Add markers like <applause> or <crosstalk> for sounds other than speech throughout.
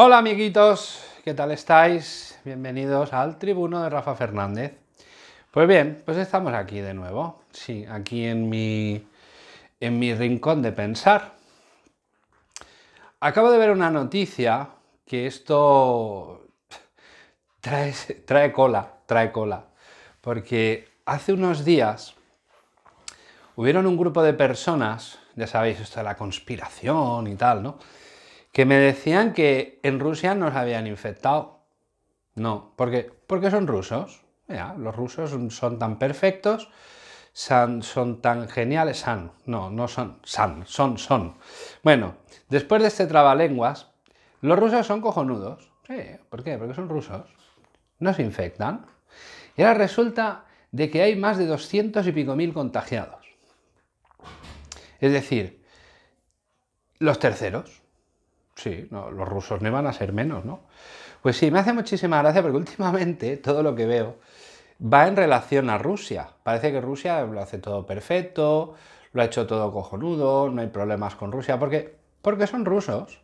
Hola amiguitos, ¿qué tal estáis? Bienvenidos al tribuno de Rafa Fernández. Pues bien, pues estamos aquí de nuevo, sí, aquí en mi, en mi rincón de pensar. Acabo de ver una noticia que esto trae, trae cola, trae cola, porque hace unos días hubieron un grupo de personas, ya sabéis, esto de la conspiración y tal, ¿no? Que me decían que en Rusia nos habían infectado. No, porque, porque son rusos. los rusos son tan perfectos, son, son tan geniales, san, no, no son, san, son, son. Bueno, después de este trabalenguas, los rusos son cojonudos. Sí, ¿por qué? Porque son rusos. No se infectan. Y ahora resulta de que hay más de 200 y pico mil contagiados. Es decir, los terceros. Sí, los rusos no iban a ser menos, ¿no? Pues sí, me hace muchísima gracia porque <laughs> últimamente todo lo que veo va en relación a Rusia. Parece que Rusia lo hace todo perfecto, lo ha hecho todo cojonudo, no hay problemas con Rusia, porque, porque son rusos.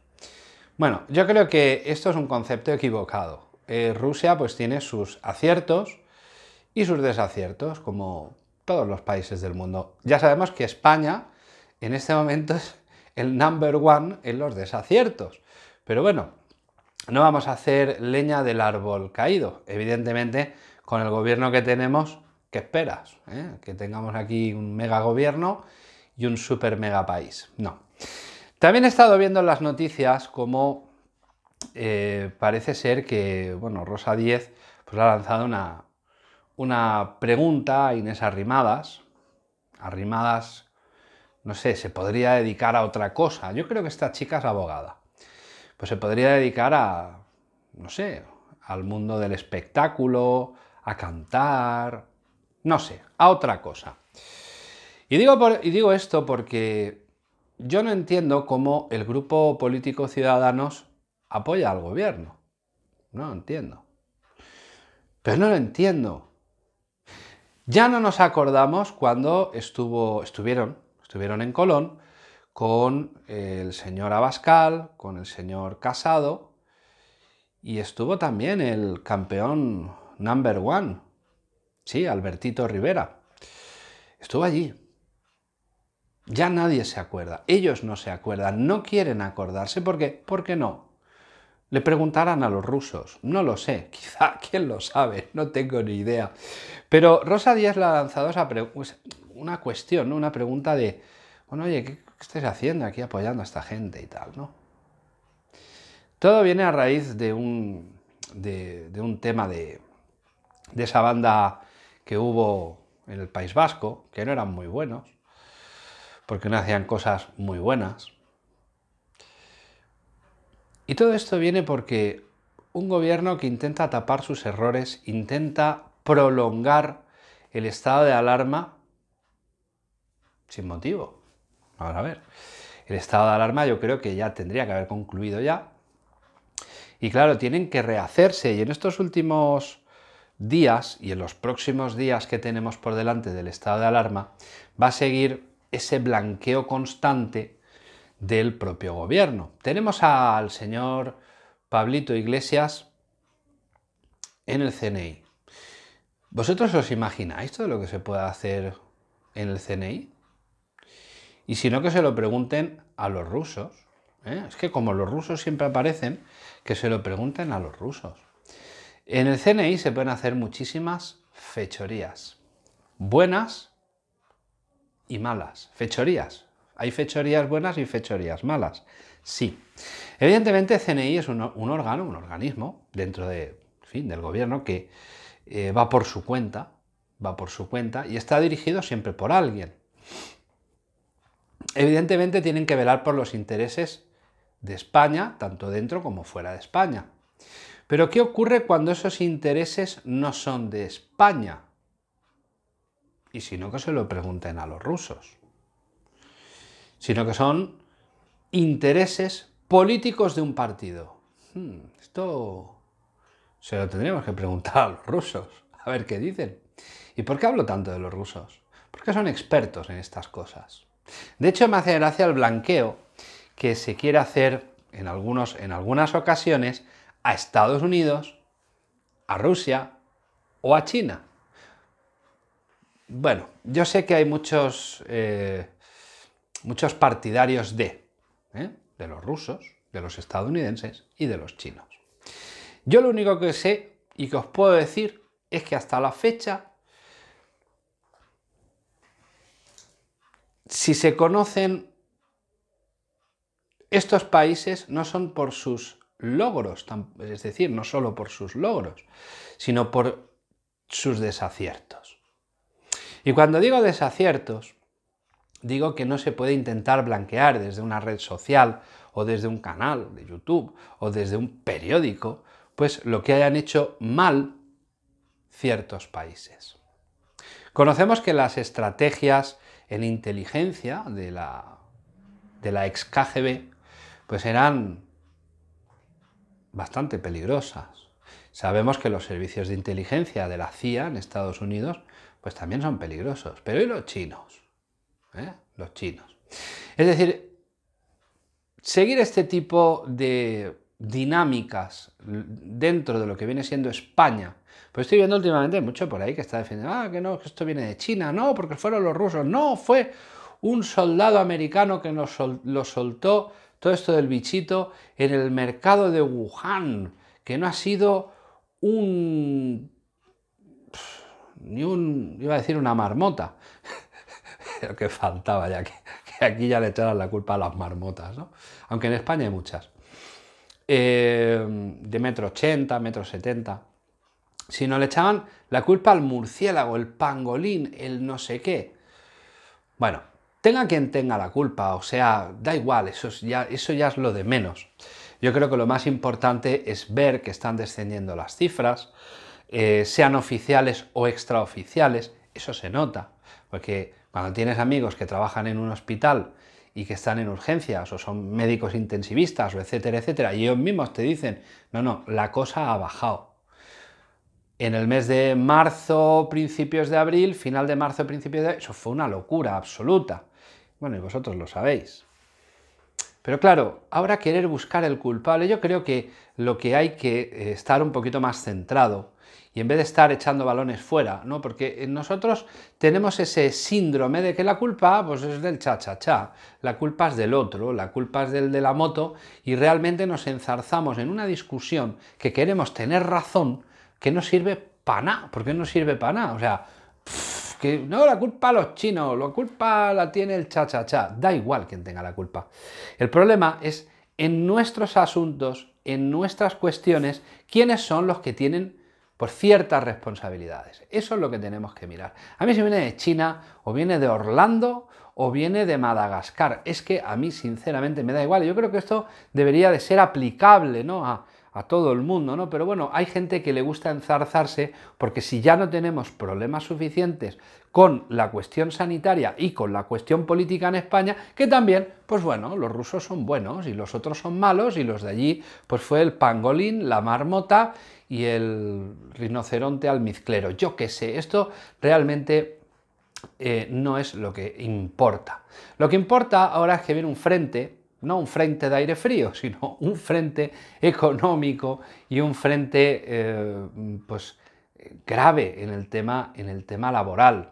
Bueno, yo creo que esto es un concepto equivocado. Eh, Rusia pues tiene sus aciertos y sus desaciertos, como todos los países del mundo. Ya sabemos que España en este momento es el number one en los desaciertos. Pero bueno, no vamos a hacer leña del árbol caído. Evidentemente, con el gobierno que tenemos, ¿qué esperas? Eh? Que tengamos aquí un mega gobierno y un super mega país. No. También he estado viendo en las noticias cómo eh, parece ser que, bueno, Rosa Diez pues, ha lanzado una, una pregunta a Inés Arrimadas, Arrimadas no sé, se podría dedicar a otra cosa. Yo creo que esta chica es abogada. Pues se podría dedicar a, no sé, al mundo del espectáculo, a cantar, no sé, a otra cosa. Y digo, por, digo esto porque yo no entiendo cómo el grupo político Ciudadanos apoya al gobierno. No lo entiendo. Pero no lo entiendo. Ya no nos acordamos cuando estuvo, estuvieron Estuvieron en Colón con el señor Abascal, con el señor Casado, y estuvo también el campeón number one, sí, Albertito Rivera. Estuvo allí. Ya nadie se acuerda, ellos no se acuerdan, no quieren acordarse porque, ¿por qué no? Le preguntarán a los rusos, no lo sé, <laughs> quizá, ¿quién lo sabe? No tengo ni idea. Pero Rosa Díaz le ha lanzado esa, pues, una cuestión, una pregunta de, bueno, oye, ¿qué, estás estáis haciendo aquí apoyando a esta gente y tal? ¿no? Todo viene a raíz de un, un tema de, de esa banda que hubo en el País Vasco, que no eran muy buenos, porque no hacían cosas muy buenas. Y todo esto viene porque un gobierno que intenta tapar sus errores, intenta prolongar el estado de alarma sin motivo. Ahora a ver. El estado de alarma yo creo que ya tendría que haber concluido ya. Y claro, tienen que rehacerse. Y en estos últimos días y en los próximos días que tenemos por delante del estado de alarma, va a seguir ese blanqueo constante del propio gobierno. Tenemos al señor Pablito Iglesias en el CNI. ¿Vosotros os imagináis todo lo que se puede hacer en el CNI? y si no, que se lo pregunten a los rusos. ¿eh? Es que como los rusos siempre aparecen, que se lo pregunten a los rusos. En el CNI se pueden hacer muchísimas fechorías, buenas y malas. Fechorías. Hay fechorías buenas y fechorías malas. Sí. Evidentemente, CNI es un, órgano, un organismo dentro de, fin, del gobierno que eh, va por su cuenta, va por su cuenta y está dirigido siempre por alguien. Evidentemente tienen que velar por los intereses de España, tanto dentro como fuera de España. Pero ¿qué ocurre cuando esos intereses no son de España? Y si no que se lo pregunten a los rusos. Sino que son intereses políticos de un partido. Hmm, esto se lo tendríamos que preguntar a los rusos, a ver qué dicen. ¿Y por qué hablo tanto de los rusos? Porque son expertos en estas cosas. De hecho, me hace gracia el blanqueo que se quiere hacer en, algunas ocasiones a Estados Unidos, a Rusia o a China. Bueno, yo sé que hay muchos, eh, muchos partidarios de, ¿eh? de los rusos, de los estadounidenses y de los chinos. Yo lo único que sé y que os puedo decir es que hasta la fecha si se conocen estos países no son por sus logros, es decir, no solo por sus logros, sino por sus desaciertos. Y cuando digo desaciertos, digo que no se puede intentar blanquear desde una red social o desde un canal de YouTube o desde un periódico, pues lo que hayan hecho mal ciertos países. Conocemos que las estrategias en inteligencia de la, de ex KGB, pues eran bastante peligrosas. Sabemos que los servicios de inteligencia de la CIA en Estados Unidos, pues también son peligrosos. Pero ¿y los chinos? ¿Eh? Los chinos. Es decir, seguir este tipo de dinámicas dentro de lo que viene siendo España, pues estoy viendo últimamente mucho por ahí que está defendiendo, ah, que no, que esto viene de China, no, porque fueron los rusos, no, fue un soldado americano que nos lo soltó todo esto del bichito en el mercado de Wuhan, que no ha sido un... ni un... iba a decir una marmota, lo <laughs> que faltaba ya que, aquí ya le echaran la culpa a las marmotas, ¿no? Aunque en España hay muchas. Eh, de metro 80, metro 70. Si no le echaban la culpa al murciélago, el pangolín, el no sé qué. Bueno, tenga quien tenga la culpa, o sea, da igual, eso, ya, eso ya es lo de menos. Yo creo que lo más importante es ver que están descendiendo las cifras, eh, sean oficiales o extraoficiales, eso se nota, porque cuando tienes amigos que trabajan en un hospital y que están en urgencias o son médicos intensivistas etcétera, etcétera, y ellos mismos te dicen, no, no, la cosa ha bajado en el mes de marzo, principios de abril, final de marzo, principios de abril, eso fue una locura absoluta. Bueno, y vosotros lo sabéis. Pero claro, ahora querer buscar el culpable, yo creo que lo que hay que eh, estar un poquito más centrado y en vez de estar echando balones fuera, ¿no? Porque eh, nosotros tenemos ese síndrome de que la culpa pues, es del cha-cha-cha, la culpa es del otro, la culpa es del de la moto y realmente nos enzarzamos en una discusión que queremos tener razón que no sirve para nada. porque no sirve para nada? O sea, que no, la culpa a los chinos, la culpa la tiene el cha-cha-cha. Da igual quien tenga la culpa. El problema es en nuestros asuntos, en nuestras cuestiones, quiénes son los que tienen por ciertas responsabilidades. Eso es lo que tenemos que mirar. A mí si viene de China o viene de Orlando o viene de Madagascar. Es que a mí sinceramente me da igual. Yo creo que esto debería de ser aplicable ¿no? a, todo el mundo, ¿no? Pero bueno, hay gente que le gusta enzarzarse porque si ya no tenemos problemas suficientes con la cuestión sanitaria y con la cuestión política en España, que también, pues bueno, los rusos son buenos y los otros son malos y los de allí, pues fue el pangolín, la marmota y el rinoceronte almizclero. Yo qué sé, esto realmente eh, no es lo que importa. Lo que importa ahora es que viene un frente, no un frente de aire frío, <laughs> sino un frente económico y un frente eh, pues, grave en el, tema, en el tema laboral.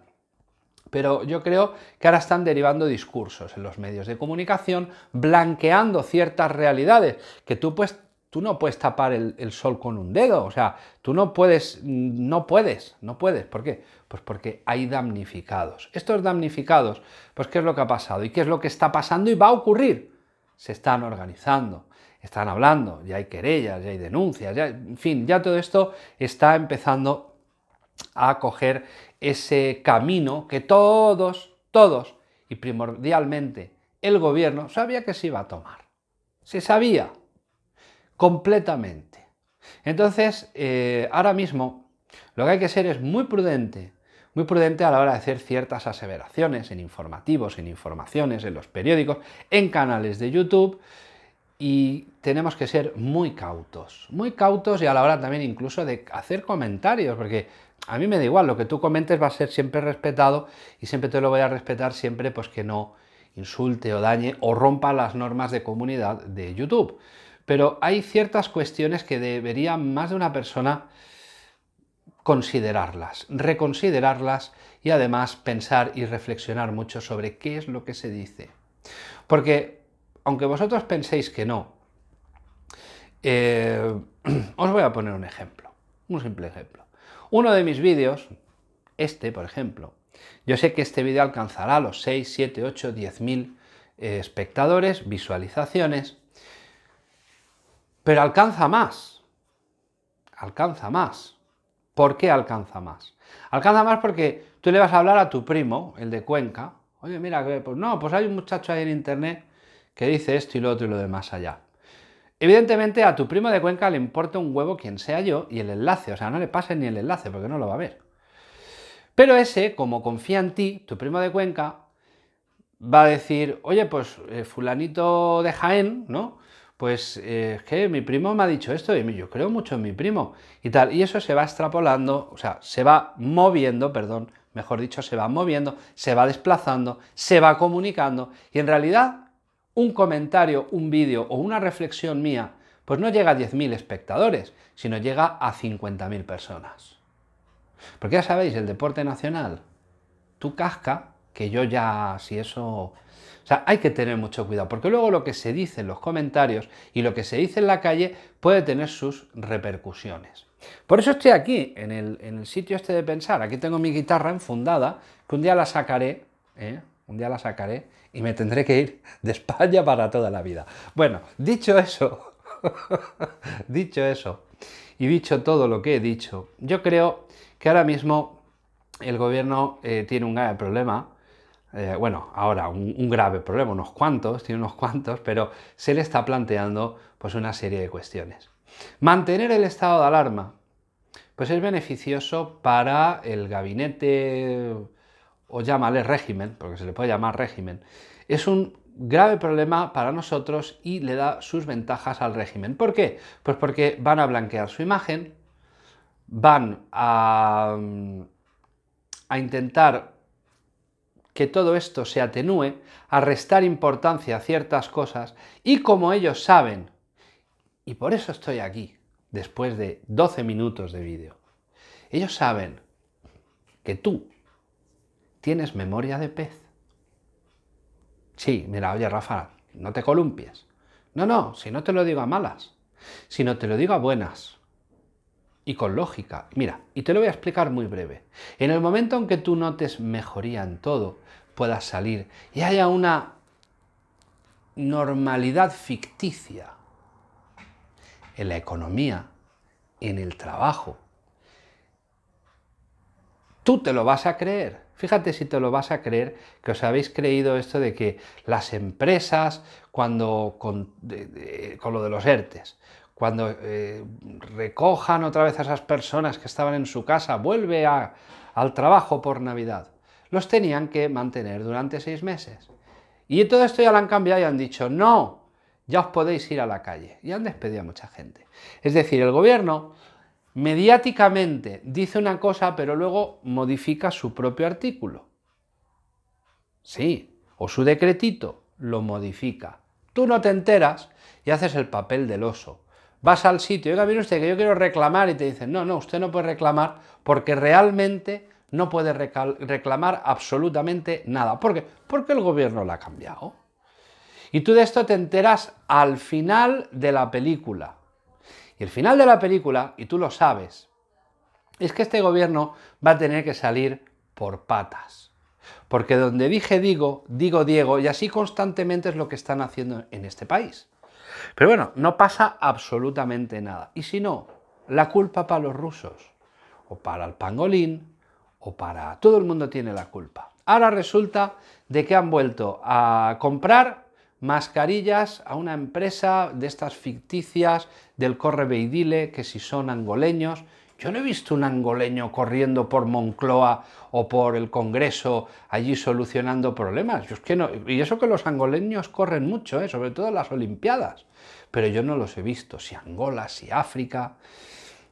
Pero yo creo que ahora están derivando discursos en los medios de comunicación, blanqueando ciertas realidades que tú pues tú no puedes tapar el, sol con un dedo, o sea, tú no puedes, no puedes, no puedes. ¿Por qué? Pues porque hay damnificados. Estos damnificados, pues ¿qué es lo que ha pasado? ¿Y qué es lo que está pasando y va a ocurrir? Se están organizando, están hablando, ya hay querellas, ya hay denuncias, ya, en fin, ya todo esto está empezando a coger ese camino que todos, todos, y primordialmente el gobierno sabía que se iba a tomar. Se sabía, completamente. Entonces, eh, ahora mismo lo que hay que ser es muy prudente, muy prudente a la hora de hacer ciertas aseveraciones en informativos, en informaciones, en los periódicos, en canales de YouTube y tenemos que ser muy cautos, muy cautos y a la hora también incluso de hacer comentarios, porque a mí me da igual, lo que tú comentes va a ser siempre respetado y siempre te lo voy a respetar siempre pues que no insulte o dañe o rompa las normas de comunidad de YouTube pero hay ciertas cuestiones que debería más de una persona considerarlas, reconsiderarlas y además pensar y reflexionar mucho sobre qué es lo que se dice. Porque aunque vosotros penséis que no, eh, <clears throat> os voy a poner un ejemplo, un simple ejemplo. Uno de mis vídeos, este por ejemplo, yo sé que este vídeo alcanzará los 6, 7, 8, 10 mil eh, espectadores, visualizaciones, pero alcanza más. Alcanza más. ¿Por qué alcanza más? Alcanza más porque tú le vas a hablar a tu primo, el de Cuenca. Oye, mira, pues no, pues hay un muchacho ahí en internet que dice esto y lo otro y lo demás allá. Evidentemente a tu primo de Cuenca le importa un huevo quien sea yo y el enlace, o sea, no le pases ni el enlace porque no lo va a ver. Pero ese, como confía en ti, tu primo de Cuenca, va a decir, oye, pues eh, fulanito de Jaén, ¿no? pues es eh, que mi primo me ha dicho esto y yo creo mucho en mi primo y tal. Y eso se va extrapolando, o sea, se va moviendo, perdón, mejor dicho, se va moviendo, se va desplazando, se va comunicando y en realidad un comentario, un vídeo o una reflexión mía, pues no llega a 10.000 espectadores, sino llega a 50.000 personas. Porque ya sabéis, el deporte nacional, tu casca, que yo ya, si eso o sea, hay que tener mucho cuidado, porque luego lo que se dice en los comentarios y lo que se dice en la calle puede tener sus repercusiones. Por eso estoy aquí, en el, sitio este de pensar. Aquí tengo mi guitarra enfundada, que un día la sacaré, ¿eh? un día la sacaré y me tendré que ir de España para toda la vida. Bueno, dicho eso, <laughs> dicho eso, y dicho todo lo que he dicho, yo creo que ahora mismo el gobierno eh, tiene un gran problema eh, bueno, ahora un, grave problema, unos cuantos, tiene unos cuantos, pero se le está planteando pues una serie de cuestiones. Mantener el estado de alarma, pues es beneficioso para el gabinete, o llámale régimen, porque se le puede llamar régimen. Es un grave problema para nosotros y le da sus ventajas al régimen. ¿Por qué? Pues porque van a blanquear su imagen, van a mm, intentar que todo esto se atenúe a restar importancia a ciertas cosas y como ellos saben. Y por eso estoy aquí, después de 12 minutos de vídeo. Ellos saben que tú tienes memoria de pez. Sí, mira, oye Rafa, no te columpies. No, no, si no te lo digo a malas, no te lo digo a buenas y con lógica. Mira, y te lo voy a explicar muy breve. En el momento en que tú notes mejoría en todo, pueda salir y haya una normalidad ficticia en la economía, en el trabajo. Tú te lo vas a creer. Fíjate si te lo vas a creer, que os habéis creído esto de que las empresas, cuando con, lo de los ERTES, cuando eh, recojan otra vez a esas personas que estaban en su casa, vuelve al trabajo por Navidad los tenían que mantener durante seis meses. Y todo esto ya lo han cambiado y han dicho, no, ya os podéis ir a la calle. Y han despedido a mucha gente. Es decir, el gobierno mediáticamente dice una cosa, pero luego modifica su propio artículo. Sí, o su decretito lo modifica. Tú no te enteras y haces el papel del oso. Vas al sitio, oiga, mire usted que yo quiero reclamar y te dicen, no, no, usted no puede reclamar porque realmente no puede reclamar absolutamente nada. ¿Por qué? Porque el gobierno la ha cambiado. Y tú de esto te enteras al final de la película. Y el final de la película, y tú lo sabes, es que este gobierno va a tener que salir por patas. Porque donde dije digo, digo Diego, y así constantemente es lo que están haciendo en este país. Pero bueno, no pasa absolutamente nada. Y si no, la culpa para los rusos, o para el pangolín, o para... Todo el mundo tiene la culpa. Ahora resulta de que han vuelto a comprar mascarillas a una empresa de estas ficticias del corre que si son angoleños, yo no he visto un angoleño corriendo por Moncloa o por el Congreso allí solucionando problemas. Yo es que no, y eso que los angoleños corren mucho, ¿eh? sobre todo en las Olimpiadas. Pero yo no los he visto, si Angola, si África.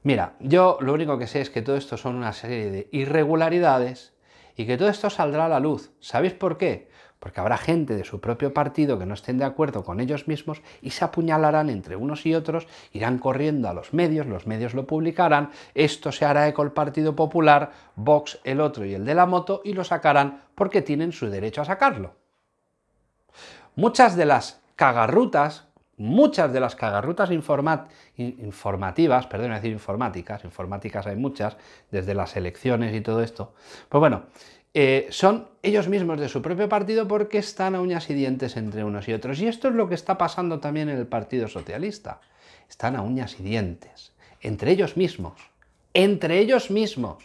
Mira, yo lo único que sé es que todo esto son una serie de irregularidades y que todo esto saldrá a la luz. ¿Sabéis por qué? Porque habrá gente de su propio partido que no estén de acuerdo con ellos mismos y se apuñalarán entre unos y otros, irán corriendo a los medios, los medios lo publicarán, esto se hará eco el Partido Popular, Vox el otro y el de la moto y lo sacarán porque tienen su derecho a sacarlo. Muchas de las cagarrutas muchas de las cagarrutas informativas, perdón, decir informáticas, informáticas hay muchas, desde las elecciones y todo esto, pues bueno, eh, son ellos mismos de su propio partido porque están a uñas y dientes entre unos y otros. Y esto es lo que está pasando también en el Partido Socialista. Están a uñas y dientes, entre ellos mismos, entre ellos mismos.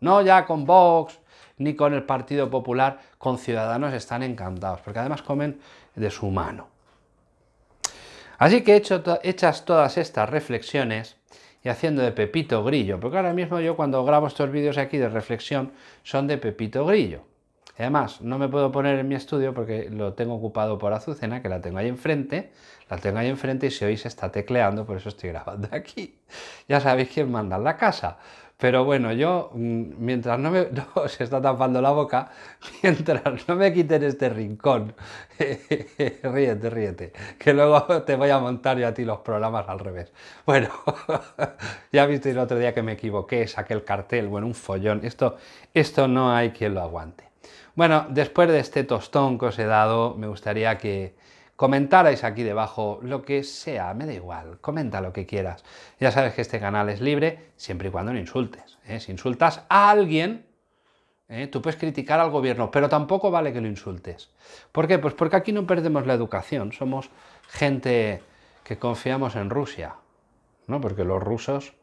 No ya con Vox ni con el Partido Popular, con Ciudadanos están encantados, porque además comen de su mano. Así que he hecho hechas todas estas reflexiones y haciendo de Pepito Grillo, porque ahora mismo yo cuando grabo estos vídeos aquí de reflexión son de Pepito Grillo. Además, no me puedo poner en mi estudio porque lo tengo ocupado por Azucena, que la tengo ahí enfrente, la tengo ahí enfrente y si oís está tecleando, por eso estoy grabando <laughs> aquí. Ya sabéis quién manda en la casa. Pero bueno, yo, mm, mientras no me... se <laughs> está tapando la boca, <laughs> mientras no me quiten este rincón, <laughs> ríete, ríete, que luego te voy a montar yo a ti los programas al revés. Bueno, ya viste el otro día que me equivoqué, saqué el cartel, bueno, un follón, esto, esto no hay quien lo aguante. Bueno, después de este tostón que os he dado, me gustaría que, comentarais aquí debajo lo que sea, me da igual, comenta lo que quieras. Ya sabes que este canal es libre siempre y cuando no insultes. ¿eh? Si insultas a alguien, ¿eh? tú puedes criticar al gobierno, pero tampoco vale que lo insultes. ¿Por qué? Pues porque aquí no perdemos la educación, somos gente que confiamos en Rusia, ¿no? Porque los rusos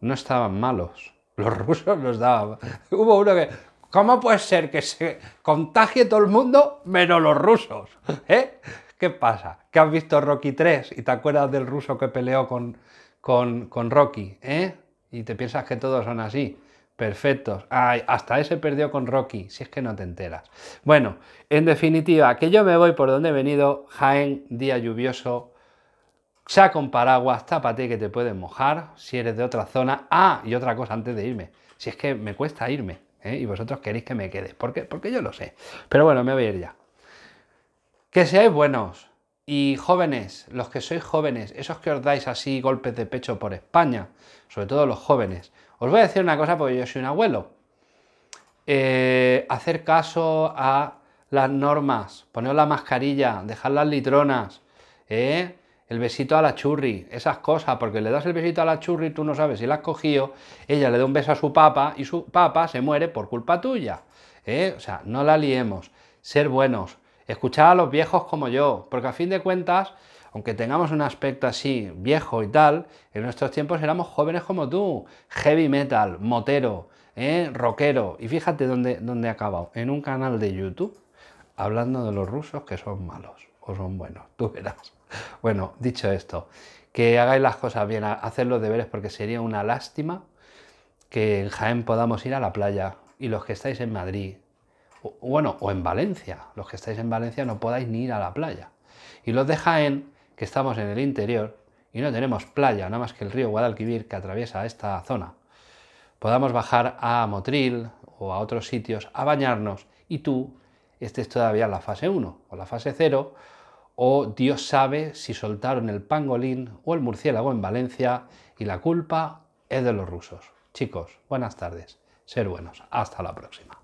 no estaban malos. <laughs> Los rusos los daban. Hubo uno que, ¿Cómo puede ser que se contagie todo el mundo menos los rusos? ¿Eh? ¿Qué pasa? ¿Que has visto Rocky 3 y te acuerdas del ruso que peleó con, con, con Rocky? ¿eh? Y te piensas que todos son así. Perfectos. Ay, hasta ese perdió con Rocky, si es que no te enteras. Bueno, en definitiva, que yo me voy por donde he venido. Jaén, día lluvioso. saca con paraguas, tápate que te puedes mojar si eres de otra zona. Ah, y otra cosa antes de irme. Si es que me cuesta irme eh, y vosotros queréis que me quede. ¿Por Porque yo lo sé. Pero bueno, me voy a ir ya. Que seáis buenos y jóvenes, los que sois jóvenes, esos que os dais así golpes de pecho por España, sobre todo los jóvenes. Os voy a decir una cosa porque yo soy un abuelo. Eh, hacer caso a las normas, poner la mascarilla, dejar las litronas, eh, el besito a la churri, esas cosas, porque le das el besito a la churri, tú no sabes si la has cogido, ella le da un beso a su papa y su papa se muere por culpa tuya. Eh, o sea, no la liemos, ser buenos, Escuchar a los viejos como yo, porque a fin de cuentas, aunque tengamos un aspecto así viejo y tal, en nuestros tiempos éramos jóvenes como tú, heavy metal, motero, ¿eh? rockero. Y fíjate dónde, dónde he acabado, en un canal de YouTube, hablando de los rusos que son malos o son buenos, tú verás. Bueno, dicho esto, que hagáis las cosas bien, hacer los deberes, porque sería una lástima que en Jaén podamos ir a la playa y los que estáis en Madrid, bueno, o en Valencia, los que estáis en Valencia no podáis ni ir a la playa. Y los de Jaén, que estamos en el interior y no tenemos playa, nada más que el río Guadalquivir que atraviesa esta zona, podamos bajar a Motril o a otros sitios a bañarnos y tú estés todavía en la fase 1 o la fase 0 o Dios sabe si soltaron el pangolín o el murciélago en Valencia y la culpa es de los rusos. Chicos, buenas tardes, ser buenos, hasta la próxima.